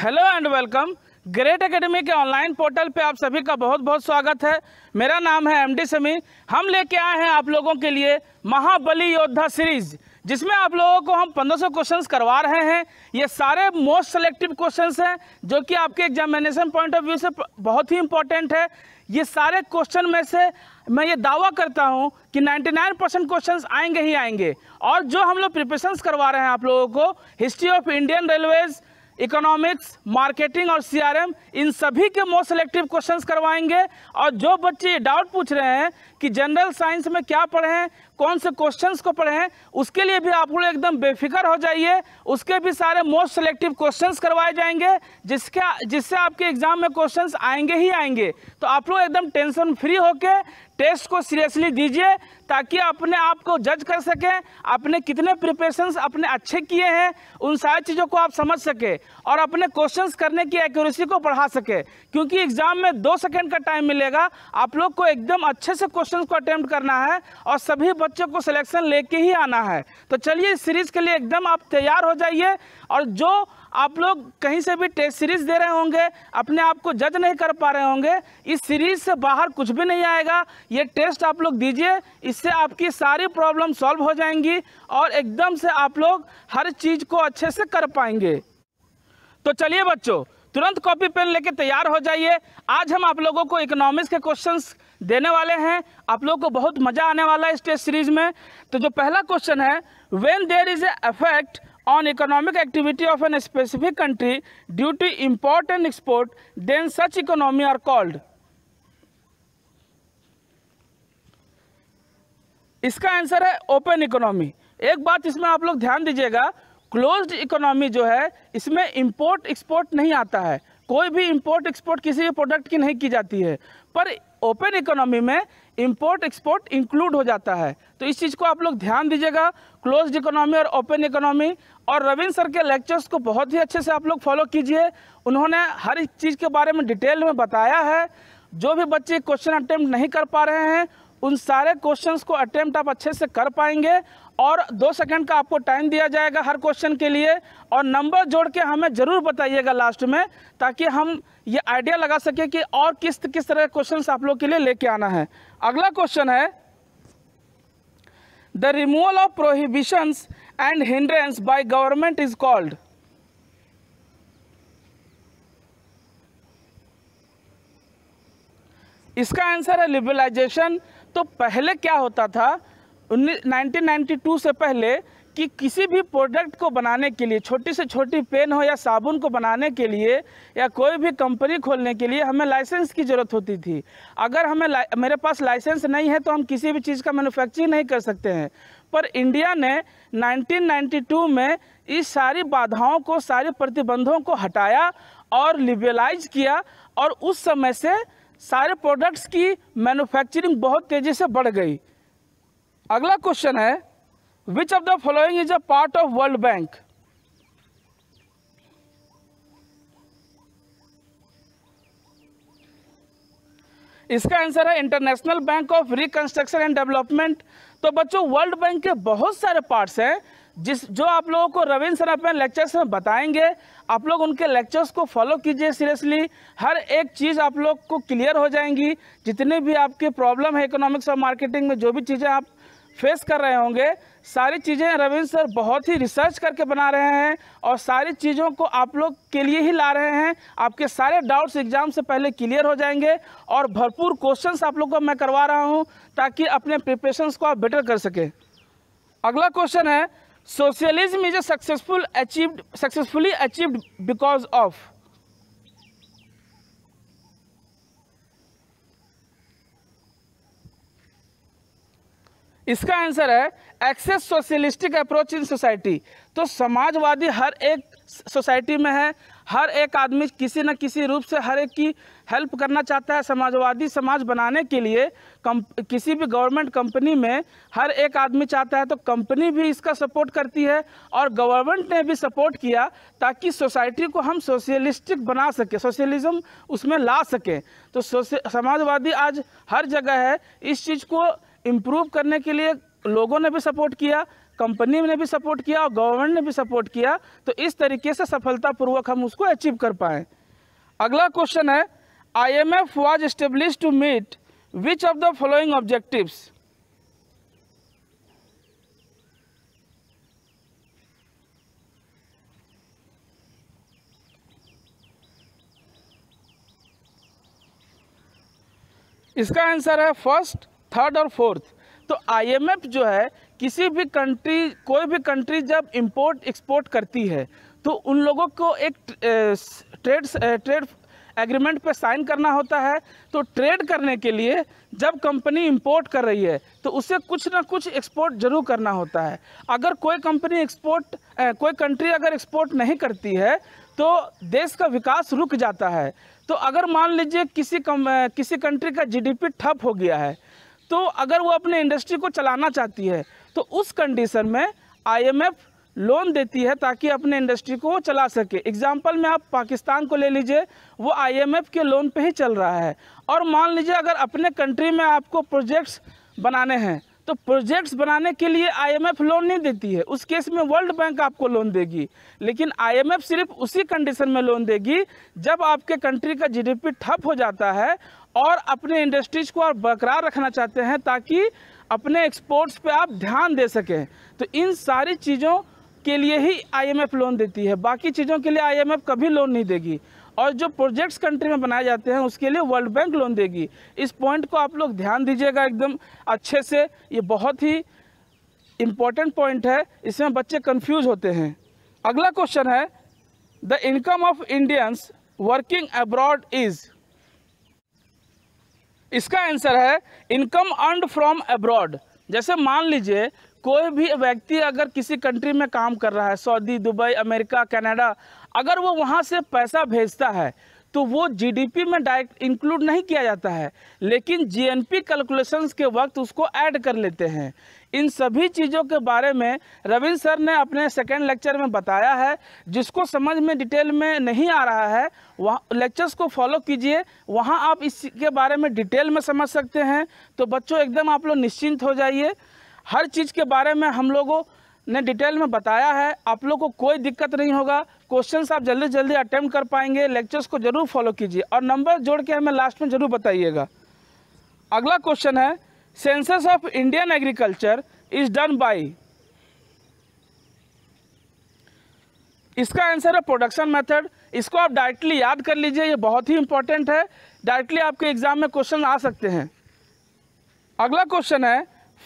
Hello and welcome Great Academy के online portal पे आप सभी का बहुत बहुत स्वागत है मेरा नाम है एमडी समीर हम लेके आए हैं आप लोगों के लिए महाबली योद्धा सीरीज जिसमें आप लोगों को हम 1500 क्वेश्चंस करवा रहे हैं ये सारे मोस्ट सेलेक्टिव क्वेश्चंस हैं जो कि आपके एग्जामिनेशन पॉइंट ऑफ व्यू से बहुत ही इंपॉर्टेंट है ये सारे क्वेश्चन में से मैं ये दावा करता हूँ कि 99 परसेंट क्वेश्चन आएंगे ही आएंगे और जो हम लोग प्रिपरेशंस करवा रहे हैं आप लोगों को history of Indian railways economics marketing और सीआरएम इन सभी के मोस्ट सेलेक्टिव क्वेश्चंस करवाएंगे और जो बच्चे ये डाउट पूछ रहे हैं कि जनरल साइंस में क्या पढ़े कौन से क्वेश्चंस को पढ़े हैं उसके लिए भी आप लोग एकदम बेफिक्र हो जाइए उसके भी सारे मोस्ट सेलेक्टिव क्वेश्चंस करवाए जाएंगे जिसके जिससे आपके एग्जाम में क्वेश्चंस आएंगे ही आएंगे तो आप लोग एकदम टेंशन फ्री होके टेस्ट को सीरियसली दीजिए ताकि अपने आप को जज कर सकें आपने कितने प्रिपरेशंस अपने अच्छे किए हैं उन सारी चीज़ों को आप समझ सके और अपने क्वेश्चंस करने की एक्यूरेसी को बढ़ा सके क्योंकि एग्ज़ाम में दो सेकेंड का टाइम मिलेगा आप लोग को एकदम अच्छे से क्वेश्चन को अटैम्प्ट करना है और सभी बच्चों को सिलेक्शन लेके ही आना है तो चलिए इस सीरीज़ के लिए एकदम आप तैयार हो जाइए और जो आप लोग कहीं से भी टेस्ट सीरीज़ दे रहे होंगे अपने आप को जज नहीं कर पा रहे होंगे इस सीरीज़ से बाहर कुछ भी नहीं आएगा ये टेस्ट आप लोग दीजिए इससे आपकी सारी प्रॉब्लम सॉल्व हो जाएंगी और एकदम से आप लोग हर चीज़ को अच्छे से कर पाएंगे तो चलिए बच्चों तुरंत कॉपी पेन लेके तैयार हो जाइए आज हम आप लोगों को इकोनॉमिक्स के क्वेश्चंस देने वाले हैं आप लोगों को बहुत मज़ा आने वाला है इस टेस्ट सीरीज में तो जो पहला क्वेश्चन है when there is a affect on economic activity of an specific country due to import and export then such economy are called इसका आंसर है ओपन इकोनॉमी एक बात इसमें आप लोग ध्यान दीजिएगा क्लोज्ड इकोनॉमी जो है इसमें इंपोर्ट एक्सपोर्ट नहीं आता है कोई भी इंपोर्ट एक्सपोर्ट किसी भी प्रोडक्ट की नहीं की जाती है पर ओपन इकोनॉमी में इंपोर्ट एक्सपोर्ट इंक्लूड हो जाता है तो इस चीज़ को आप लोग ध्यान दीजिएगा क्लोज्ड इकोनॉमी और ओपन इकोनॉमी और रविंद्र सर के लेक्चर्स को बहुत ही अच्छे से आप लोग फॉलो कीजिए उन्होंने हर एक चीज़ के बारे में डिटेल में बताया है जो भी बच्चे क्वेश्चन अटेम्प्ट नहीं कर पा रहे हैं उन सारे क्वेश्चंस को अटेम्प्ट आप अच्छे से कर पाएंगे और दो सेकंड का आपको टाइम दिया जाएगा हर क्वेश्चन के लिए और नंबर जोड़ के हमें ज़रूर बताइएगा लास्ट में ताकि हम ये आइडिया लगा सकें कि और किस किस तरह के क्वेश्चन आप लोग के लिए लेके आना है अगला क्वेश्चन है the removal of prohibitions and hindrance by government is called इसका आंसर है लिबरलाइजेशन तो पहले क्या होता था उन्नीस से पहले कि किसी भी प्रोडक्ट को बनाने के लिए छोटी से छोटी पेन हो या साबुन को बनाने के लिए या कोई भी कंपनी खोलने के लिए हमें लाइसेंस की ज़रूरत होती थी अगर हमें मेरे पास लाइसेंस नहीं है तो हम किसी भी चीज़ का मैन्युफैक्चरिंग नहीं कर सकते हैं पर इंडिया ने 1992 में इस सारी बाधाओं को सारे प्रतिबंधों को हटाया और लिबरलाइज किया और उस समय से सारे प्रोडक्ट्स की मैन्युफैक्चरिंग बहुत तेज़ी से बढ़ गई अगला क्वेश्चन है which of the following is a part of world bank इसका आंसर है international bank of reconstruction and development तो बच्चों वर्ल्ड बैंक के बहुत सारे पार्ट्स हैं जिस जो आप लोगों को रविंद्र सर अपने लेक्चर्स में बताएंगे आप लोग उनके लेक्चर्स को फॉलो कीजिए सीरियसली हर एक चीज़ आप लोग को क्लियर हो जाएंगी जितने भी आपके प्रॉब्लम है इकोनॉमिक्स और मार्केटिंग में जो भी चीज़ें आप फेस कर रहे होंगे सारी चीज़ें रविंद्र सर बहुत ही रिसर्च करके बना रहे हैं और सारी चीज़ों को आप लोग के लिए ही ला रहे हैं आपके सारे डाउट्स एग्ज़ाम से पहले क्लियर हो जाएंगे और भरपूर क्वेश्चंस आप लोग को मैं करवा रहा हूं ताकि अपने प्रिपरेशंस को आप बेटर कर सकें अगला क्वेश्चन है socialism is a successful achieved successfully achieved because of इसका आंसर है excess socialistic approach in society तो समाजवादी हर एक सोसाइटी में है हर एक आदमी किसी न किसी रूप से हर एक की हेल्प करना चाहता है समाजवादी समाज बनाने के लिए कम, किसी भी गवर्नमेंट कंपनी में हर एक आदमी चाहता है तो कंपनी भी इसका सपोर्ट करती है और गवर्नमेंट ने भी सपोर्ट किया ताकि सोसाइटी को हम सोशलिस्टिक बना सकें सोशलिज्म उसमें ला सकें तो समाजवादी आज हर जगह है इस चीज़ को इम्प्रूव करने के लिए लोगों ने भी सपोर्ट किया कंपनी ने भी सपोर्ट किया और गवर्नमेंट ने भी सपोर्ट किया तो इस तरीके से सफलतापूर्वक हम उसको अचीव कर पाएँ अगला क्वेश्चन है IMF was established to meet which of the following objectives? इसका आंसर है फर्स्ट थर्ड और फोर्थ तो आईएमएफ जो है किसी भी कंट्री कोई भी कंट्री जब इंपोर्ट एक्सपोर्ट करती है तो उन लोगों को एक ट्रेड ट्रेड एग्रीमेंट पे साइन करना होता है तो ट्रेड करने के लिए जब कंपनी इंपोर्ट कर रही है तो उसे कुछ ना कुछ एक्सपोर्ट जरूर करना होता है अगर कोई कंपनी एक्सपोर्ट कोई कंट्री अगर एक्सपोर्ट नहीं करती है तो देश का विकास रुक जाता है तो अगर मान लीजिए किसी कम, किसी कंट्री का जीडीपी ठप हो गया है तो अगर वो अपने इंडस्ट्री को चलाना चाहती है तो उस कंडीशन में आईएमएफ लोन देती है ताकि अपने इंडस्ट्री को चला सके एग्जाम्पल में आप पाकिस्तान को ले लीजिए वो आईएमएफ के लोन पे ही चल रहा है और मान लीजिए अगर अपने कंट्री में आपको प्रोजेक्ट्स बनाने हैं तो प्रोजेक्ट्स बनाने के लिए आईएमएफ लोन नहीं देती है उस केस में वर्ल्ड बैंक आपको लोन देगी लेकिन आईएमएफ सिर्फ उसी कंडीशन में लोन देगी जब आपके कंट्री का जीडीपी ठप हो जाता है और अपने इंडस्ट्रीज को आप बरकरार रखना चाहते हैं ताकि अपने एक्सपोर्ट्स पे आप ध्यान दे सकें तो इन सारी चीज़ों के लिए ही आईएमएफ लोन देती है बाकी चीज़ों के लिए आईएमएफ कभी लोन नहीं देगी और जो प्रोजेक्ट्स कंट्री में बनाए जाते हैं उसके लिए वर्ल्ड बैंक लोन देगी इस पॉइंट को आप लोग ध्यान दीजिएगा एकदम अच्छे से ये बहुत ही इम्पॉर्टेंट पॉइंट है इसमें बच्चे कन्फ्यूज होते हैं अगला क्वेश्चन है the income of Indians working abroad is इसका आंसर है इनकम अर्न फ्रॉम अब्रॉड जैसे मान लीजिए कोई भी व्यक्ति अगर किसी कंट्री में काम कर रहा है सऊदी दुबई अमेरिका कनाडा अगर वो वहाँ से पैसा भेजता है तो वो जीडीपी में डायरेक्ट इंक्लूड नहीं किया जाता है लेकिन जीएनपी कैलकुलेशंस के वक्त उसको ऐड कर लेते हैं इन सभी चीज़ों के बारे में रविंद्र सर ने अपने सेकेंड लेक्चर में बताया है जिसको समझ में डिटेल में नहीं आ रहा है वहाँ लेक्चर्स को फॉलो कीजिए वहाँ आप इसके बारे में डिटेल में समझ सकते हैं तो बच्चों एकदम आप लोग निश्चिंत हो जाइए हर चीज़ के बारे में हम लोगों ने डिटेल में बताया है आप लोग को कोई दिक्कत नहीं होगा क्वेश्चन आप जल्दी जल्दी अटैम्प्ट कर पाएंगे लेक्चर्स को जरूर फॉलो कीजिए और नंबर जोड़ के हमें लास्ट में ज़रूर बताइएगा अगला क्वेश्चन है census of Indian agriculture is done by इसका आंसर है प्रोडक्शन मेथड इसको आप डायरेक्टली याद कर लीजिए ये बहुत ही इंपॉर्टेंट है डायरेक्टली आपके एग्जाम में क्वेश्चन आ सकते हैं अगला क्वेश्चन है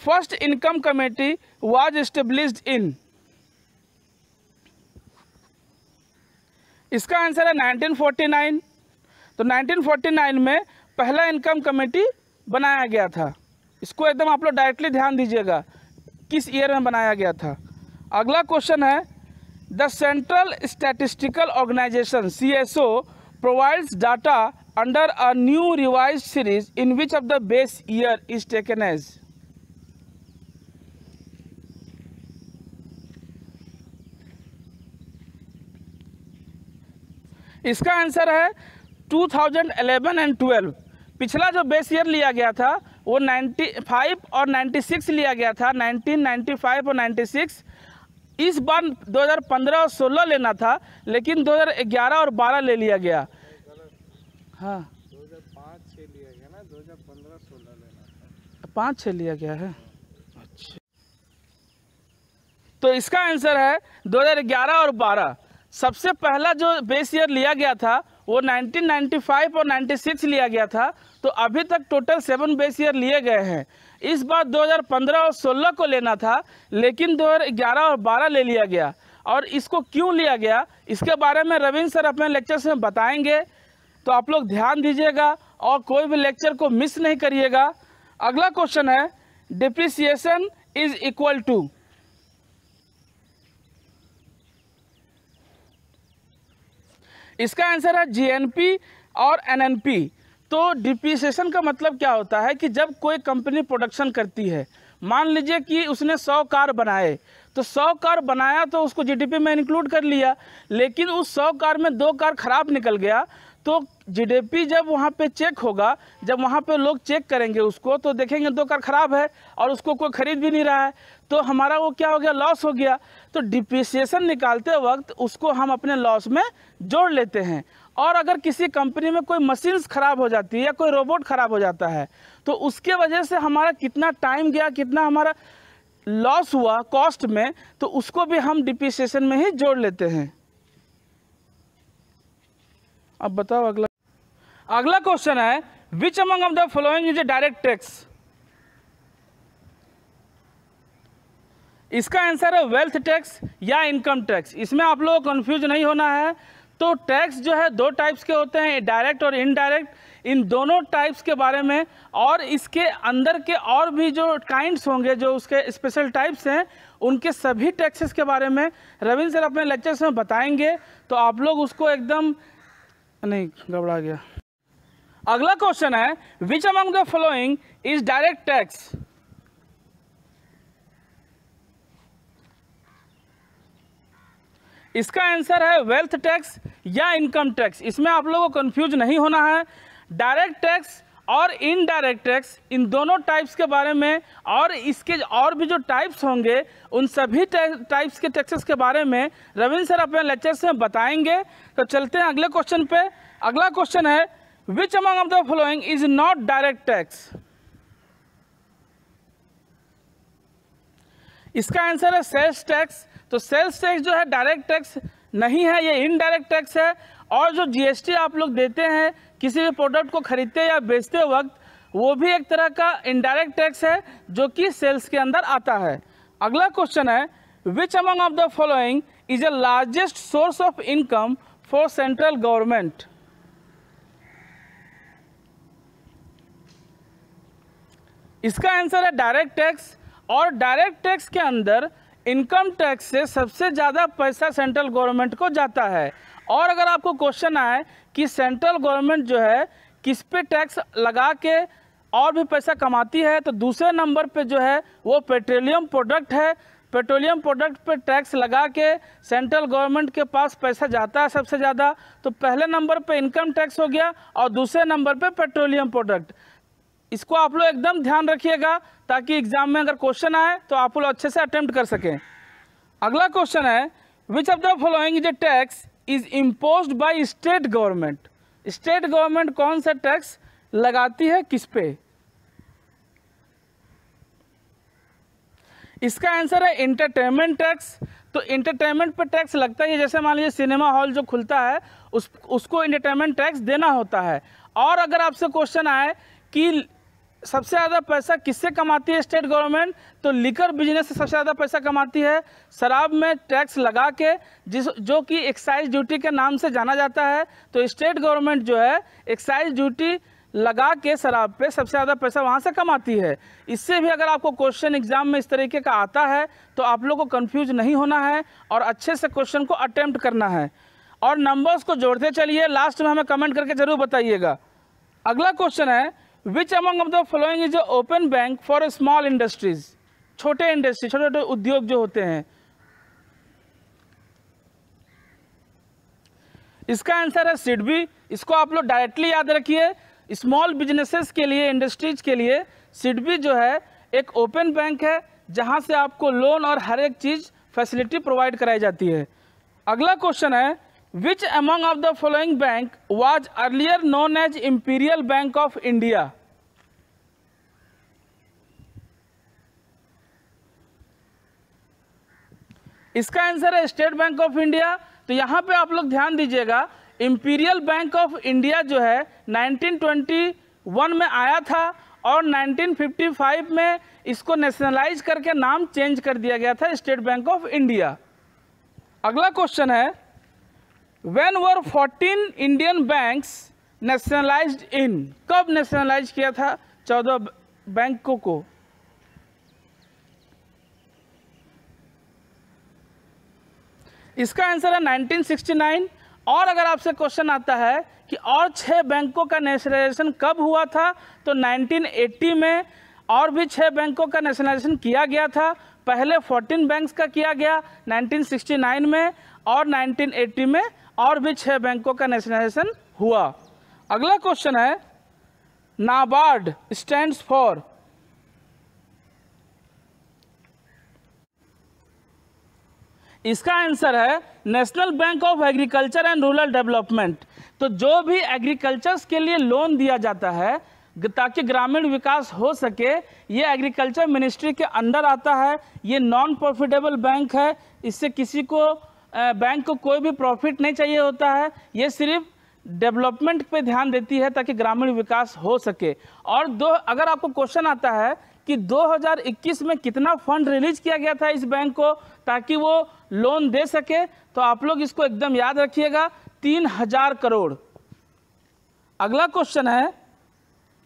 first income committee was established in इसका आंसर है 1949 तो 1949 में पहला इनकम कमेटी बनाया गया था इसको एकदम आप लोग डायरेक्टली ध्यान दीजिएगा किस ईयर में बनाया गया था अगला क्वेश्चन है the central statistical organisation C S O provides data under a new revise series in which of the base year is taken as इसका आंसर है 2011 एंड 12 पिछला जो बेस ईयर लिया गया था वो 95 और 96 लिया गया था 1995 और 96 इस बार 2015 और 16 लेना था लेकिन 2011 और 12 ले लिया गया हाँ पाँच छः लिया गया है अच्छा तो इसका आंसर है 2011 और 12 सबसे पहला जो बेस ईयर लिया गया था वो 1995 और 96 लिया गया था तो अभी तक टोटल सेवन बेस ईयर लिए गए हैं इस बार 2015 और 16 को लेना था लेकिन 2011 और 12 ले लिया गया और इसको क्यों लिया गया इसके बारे में रविंद्र सर अपने लेक्चर्स में बताएंगे तो आप लोग ध्यान दीजिएगा और कोई भी लेक्चर को मिस नहीं करिएगा अगला क्वेश्चन है डिप्रिसिएशन इज इक्वल टू इसका आंसर है जी और एन तो डिप्रीसीशन का मतलब क्या होता है कि जब कोई कंपनी प्रोडक्शन करती है मान लीजिए कि उसने सौ कार बनाए तो सौ कार बनाया तो उसको जीडीपी में इंक्लूड कर लिया लेकिन उस सौ कार में दो कार ख़राब निकल गया तो जीडीपी जब वहाँ पे चेक होगा जब वहाँ पे लोग चेक करेंगे उसको तो देखेंगे दो कार ख़राब है और उसको कोई ख़रीद भी नहीं रहा है तो हमारा वो क्या हो गया लॉस हो गया तो डिप्रिसिएशन निकालते वक्त उसको हम अपने लॉस में जोड़ लेते हैं और अगर किसी कंपनी में कोई मशीन्स ख़राब हो जाती है या कोई रोबोट ख़राब हो जाता है तो उसके वजह से हमारा कितना टाइम गया कितना हमारा लॉस हुआ कॉस्ट में तो उसको भी हम डिप्रिसिएशन में ही जोड़ लेते हैं अब बताओ अगला अगला क्वेश्चन है which among of the following is a direct tax इसका आंसर है वेल्थ टैक्स या इनकम टैक्स इसमें आप लोग कन्फ्यूज नहीं होना है तो टैक्स जो है दो टाइप्स के होते हैं डायरेक्ट और इनडायरेक्ट इन दोनों टाइप्स के बारे में और इसके अंदर के और भी जो काइंड्स होंगे जो उसके स्पेशल टाइप्स हैं उनके सभी टैक्सेस के बारे में रविंद्र सर अपने लेक्चर्स में बताएंगे तो आप लोग उसको एकदम नहीं गड़बड़ा गया अगला क्वेश्चन है which among the following is direct tax इसका आंसर है वेल्थ टैक्स या इनकम टैक्स इसमें आप लोगों को कन्फ्यूज नहीं होना है डायरेक्ट टैक्स और इनडायरेक्ट टैक्स इन दोनों टाइप्स के बारे में और इसके और भी जो टाइप्स होंगे उन सभी टाइप्स के टैक्सेस के बारे में रविंद्र सर अपने लेक्चर्स में बताएंगे तो चलते हैं अगले क्वेश्चन पे अगला क्वेश्चन है which among of the following is not direct tax इसका आंसर है सेल्स टैक्स तो सेल्स टैक्स जो है डायरेक्ट टैक्स नहीं है ये इनडायरेक्ट टैक्स है और जो जीएसटी आप लोग देते हैं किसी भी प्रोडक्ट को खरीदते या बेचते वक्त वो भी एक तरह का इनडायरेक्ट टैक्स है जो कि सेल्स के अंदर आता है अगला क्वेश्चन है which among of the following is a largest source of income for central government इसका आंसर है डायरेक्ट टैक्स और डायरेक्ट टैक्स के अंदर इनकम टैक्स से सबसे ज़्यादा पैसा सेंट्रल गवर्नमेंट को जाता है और अगर आपको क्वेश्चन आए कि सेंट्रल गवर्नमेंट जो है किस पे टैक्स लगा के और भी पैसा कमाती है तो दूसरे नंबर पे जो है वो पेट्रोलियम प्रोडक्ट है पेट्रोलियम प्रोडक्ट पे टैक्स लगा के सेंट्रल गवर्नमेंट के पास पैसा जाता है सबसे ज़्यादा तो पहले नंबर पे इनकम टैक्स हो गया और दूसरे नंबर पे पेट्रोलियम प्रोडक्ट इसको आप लोग एकदम ध्यान रखिएगा ताकि एग्जाम में अगर क्वेश्चन आए तो आप लोग अच्छे से अटेम्प्ट कर सकें अगला क्वेश्चन है which of the following is a tax is impose by state government state government कौन सा टैक्स लगाती है किस पे इसका आंसर है इंटरटेनमेंट टैक्स तो इंटरटेनमेंट पर टैक्स लगता है जैसे मान लीजिए सिनेमा हॉल जो खुलता है उस उसको इंटरटेनमेंट टैक्स देना होता है और अगर आपसे क्वेश्चन आए कि सबसे ज़्यादा पैसा किससे कमाती है स्टेट गवर्नमेंट तो लिकर बिजनेस से सबसे ज़्यादा पैसा कमाती है शराब में टैक्स लगा के जिस जो कि एक्साइज ड्यूटी के नाम से जाना जाता है तो स्टेट गवर्नमेंट जो है एक्साइज ड्यूटी लगा के शराब पे सबसे ज़्यादा पैसा वहाँ से कमाती है इससे भी अगर आपको क्वेश्चन एग्जाम में इस तरीके का आता है तो आप लोग को कन्फ्यूज नहीं होना है और अच्छे से क्वेश्चन को अटैम्प्ट करना है और नंबर्स को जोड़ते चलिए लास्ट में हमें कमेंट करके ज़रूर बताइएगा अगला क्वेश्चन है which among of the following is a open bank for small industries छोटे इंडस्ट्री छोटे छोटे उद्योग जो होते हैं इसका आंसर है सीड बी इसको आप लोग डायरेक्टली याद रखिए स्मॉल बिजनेसेस के लिए इंडस्ट्रीज के लिए सीड बी जो है एक ओपन बैंक है जहाँ से आपको लोन और हर एक चीज़ फैसिलिटी प्रोवाइड कराई जाती है अगला क्वेश्चन है Which among of the following bank was earlier known as Imperial Bank of India? इसका आंसर है स्टेट बैंक ऑफ इंडिया तो यहां पे आप लोग ध्यान दीजिएगा इंपीरियल बैंक ऑफ इंडिया जो है 1921 में आया था और 1955 में इसको नेशनलाइज करके नाम चेंज कर दिया गया था स्टेट बैंक ऑफ इंडिया अगला क्वेश्चन है when were fourteen Indian banks nationalise in कब नेशनलाइज किया था चौदह बैंकों को इसका आंसर है 1969 और अगर आपसे क्वेश्चन आता है कि और छह बैंकों का नेशनलाइजेशन कब हुआ था तो 1980 में और भी छह बैंकों का नेशनलाइजेशन किया गया था पहले 14 बैंक्स का किया गया 1969 में और 1980 में और भी छः बैंकों का नेशनलाइजेशन हुआ अगला क्वेश्चन है नाबार्ड स्टैंड्स फॉर इसका आंसर है National Bank of Agriculture and Rural Development तो जो भी एग्रीकल्चर के लिए लोन दिया जाता है ताकि ग्रामीण विकास हो सके ये एग्रीकल्चर मिनिस्ट्री के अंदर आता है ये नॉन प्रॉफिटेबल बैंक है इससे किसी को बैंक को कोई भी प्रॉफिट नहीं चाहिए होता है ये सिर्फ डेवलपमेंट पे ध्यान देती है ताकि ग्रामीण विकास हो सके और दो अगर आपको क्वेश्चन आता है कि 2021 में कितना फंड रिलीज किया गया था इस बैंक को ताकि वो लोन दे सके तो आप लोग इसको एकदम याद रखिएगा तीन हजार करोड़ अगला क्वेश्चन है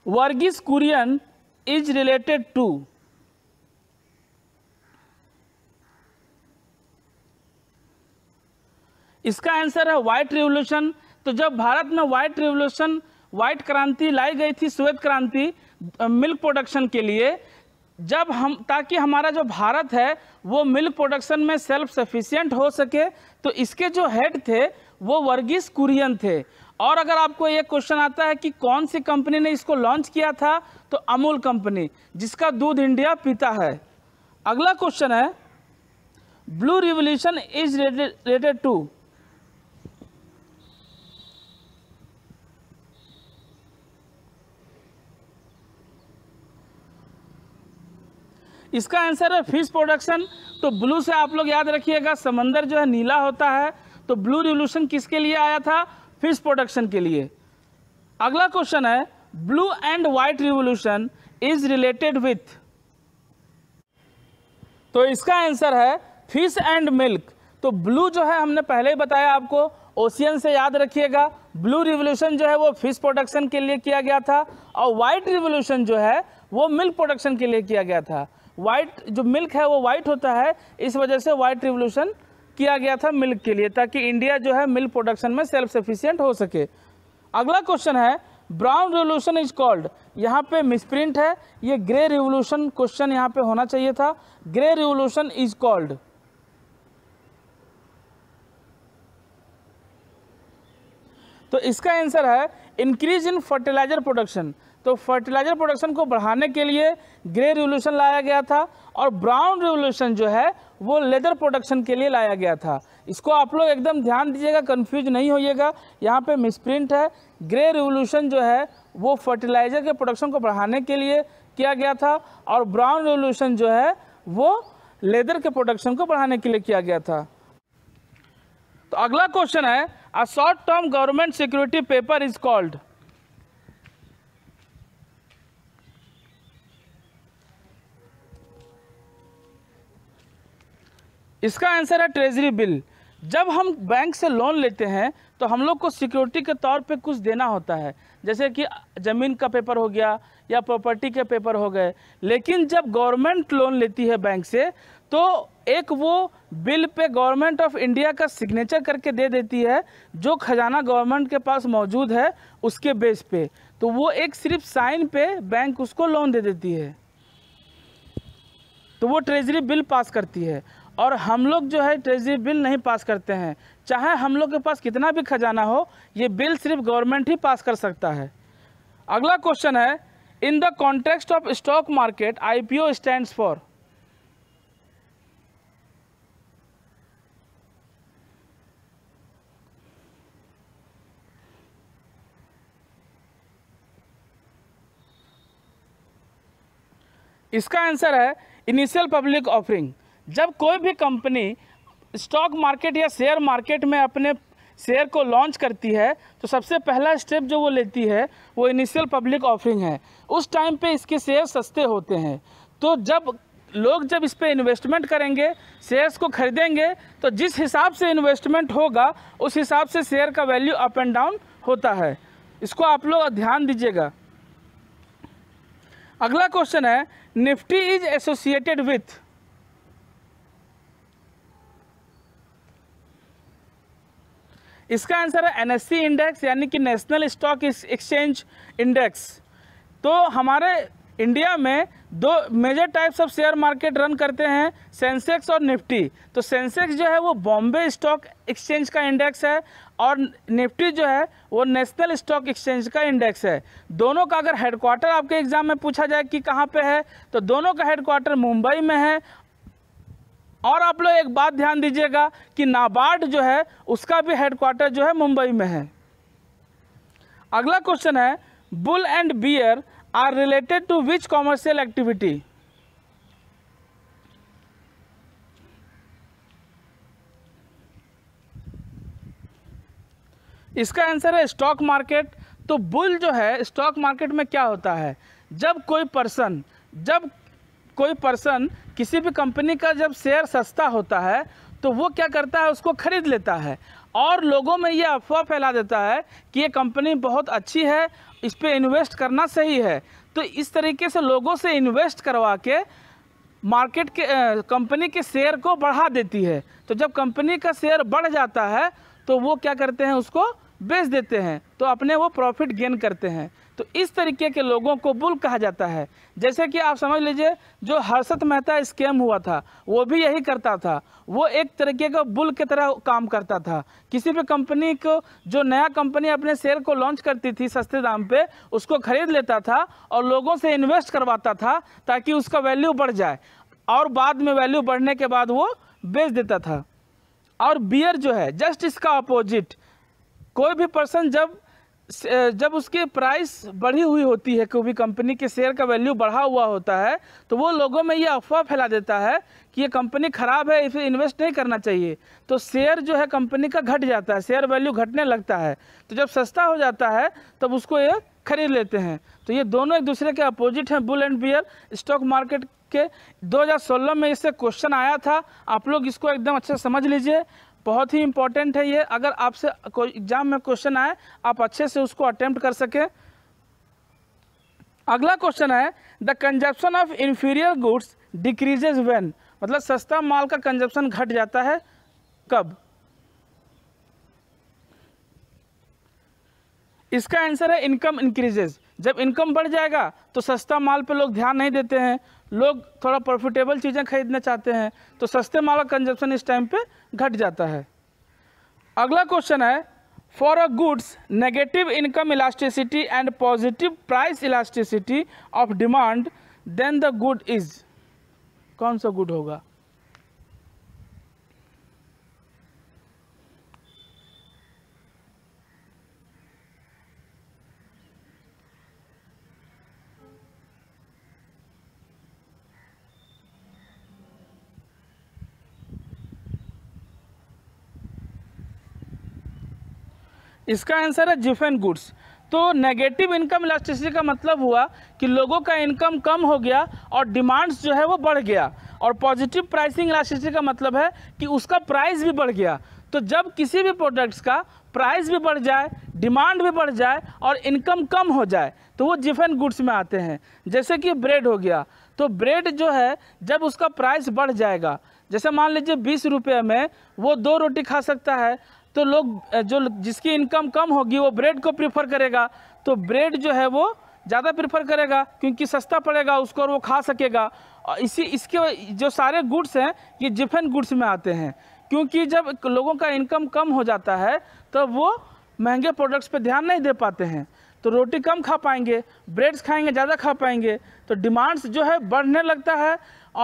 Varghese Kurien is related to इसका आंसर है वाइट रिवोल्यूशन तो जब भारत में वाइट रिवोल्यूशन वाइट क्रांति लाई गई थी श्वेत क्रांति मिल्क प्रोडक्शन के लिए जब हम ताकि हमारा जो भारत है वो मिल्क प्रोडक्शन में सेल्फ सफिशियंट हो सके तो इसके जो हेड थे वो वर्गीस कुरियन थे और अगर आपको ये क्वेश्चन आता है कि कौन सी कंपनी ने इसको लॉन्च किया था तो अमूल कंपनी जिसका दूध इंडिया पीता है अगला क्वेश्चन है blue revolution is related to इसका आंसर है फिश प्रोडक्शन तो ब्लू से आप लोग याद रखिएगा समंदर जो है नीला होता है तो ब्लू रिवोल्यूशन किसके लिए आया था फिश प्रोडक्शन के लिए अगला क्वेश्चन है blue and white revolution is related with तो इसका आंसर है फिश एंड मिल्क तो ब्लू जो है हमने पहले ही बताया आपको ओशियन से याद रखिएगा ब्लू रिवोल्यूशन जो है वो फिश प्रोडक्शन के लिए किया गया था और व्हाइट रिवोल्यूशन जो है वो मिल्क प्रोडक्शन के लिए किया गया था वाइट जो मिल्क है वो वाइट होता है इस वजह से वाइट रिवोल्यूशन किया गया था मिल्क के लिए ताकि इंडिया जो है मिल्क प्रोडक्शन में सेल्फ सफिशियंट हो सके अगला क्वेश्चन है ब्राउन रिवोल्यूशन इज कॉल्ड यहाँ पे मिसप्रिंट है ये ग्रे रिवोल्यूशन क्वेश्चन यहाँ पे होना चाहिए था ग्रे रिवोल्यूशन इज कॉल्ड तो इसका आंसर है इंक्रीज इन फर्टिलाइजर प्रोडक्शन तो फर्टिलाइज़र प्रोडक्शन को बढ़ाने के लिए ग्रे रिवोल्यूशन लाया गया था और ब्राउन रिवोल्यूशन जो है वो लेदर प्रोडक्शन के लिए लाया गया था इसको आप लोग एकदम ध्यान दीजिएगा कन्फ्यूज नहीं होइएगा यहाँ पे मिसप्रिंट है ग्रे रिवोल्यूशन जो है वो फर्टिलाइज़र के प्रोडक्शन को बढ़ाने के लिए किया गया था और ब्राउन रिवोल्यूशन जो है वो लेदर के प्रोडक्शन को बढ़ाने के लिए किया गया था तो अगला क्वेश्चन है a short term government security paper is called इसका आंसर है ट्रेजरी बिल जब हम बैंक से लोन लेते हैं तो हम लोग को सिक्योरिटी के तौर पे कुछ देना होता है जैसे कि ज़मीन का पेपर हो गया या प्रॉपर्टी के पेपर हो गए लेकिन जब गवर्नमेंट लोन लेती है बैंक से तो एक वो बिल पे गवर्नमेंट ऑफ इंडिया का सिग्नेचर करके दे देती है जो खजाना गवर्नमेंट के पास मौजूद है उसके बेस पे तो वो एक सिर्फ साइन पे बैंक उसको लोन दे देती है तो वो ट्रेजरी बिल पास करती है और हम लोग जो है ट्रेजरी बिल नहीं पास करते हैं चाहे हम लोग के पास कितना भी खजाना हो ये बिल सिर्फ गवर्नमेंट ही पास कर सकता है अगला क्वेश्चन है in the context of stock market IPO stands for इसका आंसर है इनिशियल पब्लिक ऑफरिंग जब कोई भी कंपनी स्टॉक मार्केट या शेयर मार्केट में अपने शेयर को लॉन्च करती है तो सबसे पहला स्टेप जो वो लेती है वो इनिशियल पब्लिक ऑफरिंग है उस टाइम पे इसके शेयर सस्ते होते हैं तो जब लोग जब इस पर इन्वेस्टमेंट करेंगे शेयर्स को खरीदेंगे तो जिस हिसाब से इन्वेस्टमेंट होगा उस हिसाब से शेयर का वैल्यू अप एंड डाउन होता है इसको आप लोग ध्यान दीजिएगा अगला क्वेश्चन है निफ्टी इज एसोसिएटेड विथ इसका आंसर है एनएससी इंडेक्स e यानी कि नेशनल स्टॉक एक्सचेंज इंडेक्स तो हमारे इंडिया में दो major types of share market run करते हैं सेंसेक्स और निफ्टी तो सेंसेक्स जो है वो बॉम्बे स्टॉक एक्सचेंज का इंडेक्स है और निफ्टी जो है वो नेशनल स्टॉक एक्सचेंज का इंडेक्स है दोनों का अगर हेडक्वार्टर आपके एग्ज़ाम में पूछा जाए कि कहाँ पे है तो दोनों का हेडक्वार्टर मुंबई में है और आप लोग एक बात ध्यान दीजिएगा कि नाबार्ड जो है उसका भी हेडक्वार्टर जो है मुंबई में है अगला क्वेश्चन है bull and bear are related to which commercial activity इसका आंसर है स्टॉक मार्केट तो बुल जो है स्टॉक मार्केट में क्या होता है जब कोई पर्सन जब कोई पर्सन किसी भी कंपनी का जब शेयर सस्ता होता है तो वो क्या करता है उसको खरीद लेता है और लोगों में ये अफवाह फैला देता है कि ये कंपनी बहुत अच्छी है इस पर इन्वेस्ट करना सही है तो इस तरीके से लोगों से इन्वेस्ट करवा के मार्केट के कंपनी के शेयर को बढ़ा देती है तो जब कंपनी का शेयर बढ़ जाता है तो वो क्या करते हैं उसको बेच देते हैं तो अपने वो प्रॉफिट गेन करते हैं तो इस तरीके के लोगों को बुल कहा जाता है जैसे कि आप समझ लीजिए जो हर्षद मेहता स्कैम हुआ था वो भी यही करता था वो एक तरीके का बुल की तरह काम करता था किसी भी कंपनी को जो नया कंपनी अपने शेयर को लॉन्च करती थी सस्ते दाम पे उसको खरीद लेता था और लोगों से इन्वेस्ट करवाता था ताकि उसका वैल्यू बढ़ जाए और बाद में वैल्यू बढ़ने के बाद वो बेच देता था और बियर जो है जस्ट इसका अपोजिट कोई भी पर्सन जब जब उसकी प्राइस बढ़ी हुई होती है कोई भी कंपनी के शेयर का वैल्यू बढ़ा हुआ होता है तो वो लोगों में ये अफवाह फैला देता है कि ये कंपनी ख़राब है इसे इन्वेस्ट नहीं करना चाहिए तो शेयर जो है कंपनी का घट जाता है शेयर वैल्यू घटने लगता है तो जब सस्ता हो जाता है तब उसको ये खरीद लेते हैं तो ये दोनों एक दूसरे के अपोजिट हैं bull and bear stock market के 2016 में इससे क्वेश्चन आया था आप लोग इसको एकदम अच्छे समझ लीजिए बहुत ही इंपॉर्टेंट है ये अगर आपसे कोई एग्जाम में क्वेश्चन आए आप अच्छे से उसको अटैम्प्ट कर सकें अगला क्वेश्चन है the consumption of inferior goods decreases when मतलब सस्ता माल का कंजप्शन घट जाता है कब इसका आंसर है इनकम इंक्रीजेज जब इनकम बढ़ जाएगा तो सस्ता माल पे लोग ध्यान नहीं देते हैं लोग थोड़ा प्रॉफिटेबल चीज़ें खरीदना चाहते हैं तो सस्ते माल का कंजप्शन इस टाइम पे घट जाता है अगला क्वेश्चन है for a goods negative income elasticity and positive price elasticity of demand then the good is कौन सा गुड होगा इसका आंसर है जिफेन गुड्स तो नेगेटिव इनकम इलास्टिसिटी का मतलब हुआ कि लोगों का इनकम कम हो गया और डिमांड्स जो है वो बढ़ गया और पॉजिटिव प्राइसिंग इलास्टिसिटी का मतलब है कि उसका प्राइस भी बढ़ गया तो जब किसी भी प्रोडक्ट्स का प्राइस भी बढ़ जाए डिमांड भी बढ़ जाए और इनकम कम हो जाए तो वो जिफेन गुड्स में आते हैं जैसे कि ब्रेड हो गया तो ब्रेड जो है जब उसका प्राइस बढ़ जाएगा जैसे मान लीजिए बीस रुपये में वो दो रोटी खा सकता है तो लोग जो जिसकी इनकम कम होगी वो ब्रेड को प्रीफर करेगा तो ब्रेड जो है वो ज़्यादा प्रेफर करेगा क्योंकि सस्ता पड़ेगा उसको और वो खा सकेगा और इसी इसके जो सारे गुड्स हैं ये जिफेन गुड्स में आते हैं क्योंकि जब लोगों का इनकम कम हो जाता है तो वो महंगे प्रोडक्ट्स पर ध्यान नहीं दे पाते हैं तो रोटी कम खा पाएंगे ब्रेड्स खाएंगे ज़्यादा खा पाएंगे तो डिमांड्स जो है बढ़ने लगता है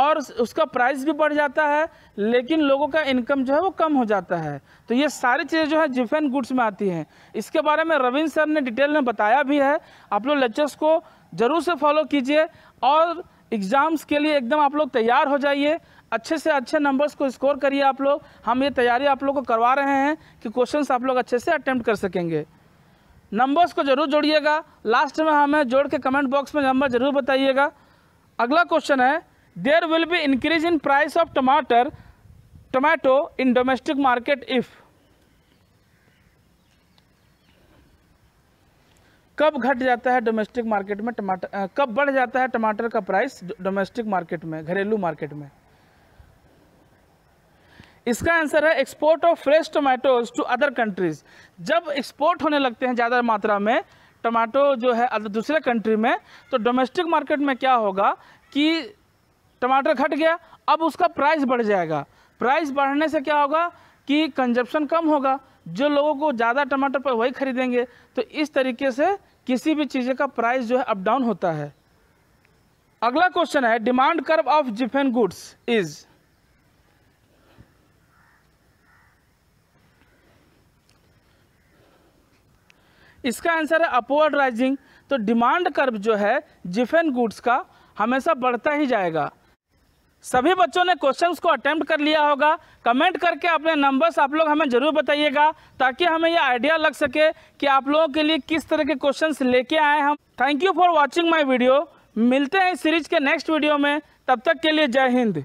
और उसका प्राइस भी बढ़ जाता है लेकिन लोगों का इनकम जो है वो कम हो जाता है तो ये सारी चीज़ें जो है जिफेन गुड्स में आती हैं इसके बारे में रविंद्र सर ने डिटेल में बताया भी है आप लोग लेक्चर्स को ज़रूर से फॉलो कीजिए और एग्ज़ाम्स के लिए एकदम आप लोग तैयार हो जाइए अच्छे से अच्छे नंबर्स को स्कोर करिए आप लोग हम ये तैयारी आप लोग को करवा रहे हैं कि क्वेश्चंस आप लोग अच्छे से अटैम्प्ट कर सकेंगे नंबर्स को जरूर जोड़िएगा लास्ट में हमें जोड़ के कमेंट बॉक्स में नंबर जरूर बताइएगा अगला क्वेश्चन है there will be increase in price of tomato tomato in domestic market if कब घट जाता है डोमेस्टिक मार्केट में टमाटर कब बढ़ जाता है टमाटर का प्राइस डोमेस्टिक मार्केट में घरेलू मार्केट में इसका आंसर है export of fresh tomatoes to other countries जब एक्सपोर्ट होने लगते हैं ज़्यादा मात्रा में टमाटो जो है दूसरे कंट्री में तो डोमेस्टिक मार्केट में क्या होगा कि टमाटर घट गया अब उसका प्राइस बढ़ जाएगा प्राइस बढ़ने से क्या होगा कि कंजप्शन कम होगा जो लोगों को ज़्यादा टमाटर पर वही खरीदेंगे तो इस तरीके से किसी भी चीज़ का प्राइस जो है अप डाउन होता है अगला क्वेश्चन है demand curve of Giffen goods is इसका आंसर है अपवर्ड राइजिंग तो डिमांड कर्व जो है जिफेन गुड्स का हमेशा बढ़ता ही जाएगा सभी बच्चों ने क्वेश्चंस को अटेम्प्ट कर लिया होगा कमेंट करके अपने नंबर्स आप लोग हमें ज़रूर बताइएगा ताकि हमें ये आइडिया लग सके कि आप लोगों के लिए किस तरह के क्वेश्चंस लेके आए हम thank you for watching my video मिलते हैं सीरीज के नेक्स्ट वीडियो में तब तक के लिए जय हिंद